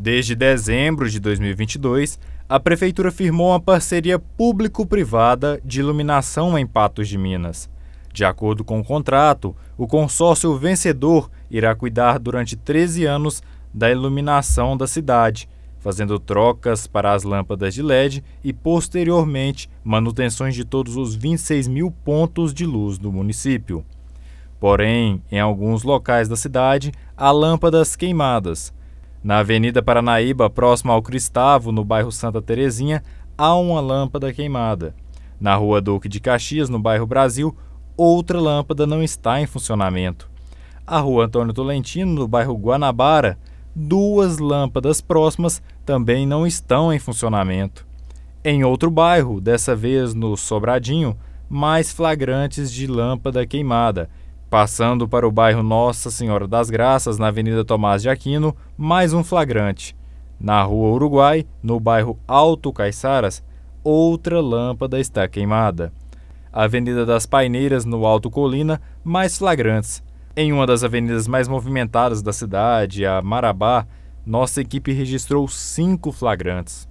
Desde dezembro de 2022, a Prefeitura firmou uma parceria público-privada de iluminação em Patos de Minas. De acordo com o contrato, o consórcio vencedor irá cuidar durante 13 anos da iluminação da cidade, fazendo trocas para as lâmpadas de LED e, posteriormente, manutenções de todos os 26 mil pontos de luz do município. Porém, em alguns locais da cidade, há lâmpadas queimadas. Na Avenida Paranaíba, próximo ao Cristavo, no bairro Santa Terezinha, há uma lâmpada queimada. Na Rua Duque de Caxias, no bairro Brasil, outra lâmpada não está em funcionamento. A Rua Antônio Tolentino, no bairro Guanabara, duas lâmpadas próximas também não estão em funcionamento. Em outro bairro, dessa vez no Sobradinho, mais flagrantes de lâmpada queimada Passando para o bairro Nossa Senhora das Graças, na Avenida Tomás de Aquino, mais um flagrante. Na Rua Uruguai, no bairro Alto Caiçaras, outra lâmpada está queimada. Avenida das Paineiras, no Alto Colina, mais flagrantes. Em uma das avenidas mais movimentadas da cidade, a Marabá, nossa equipe registrou cinco flagrantes.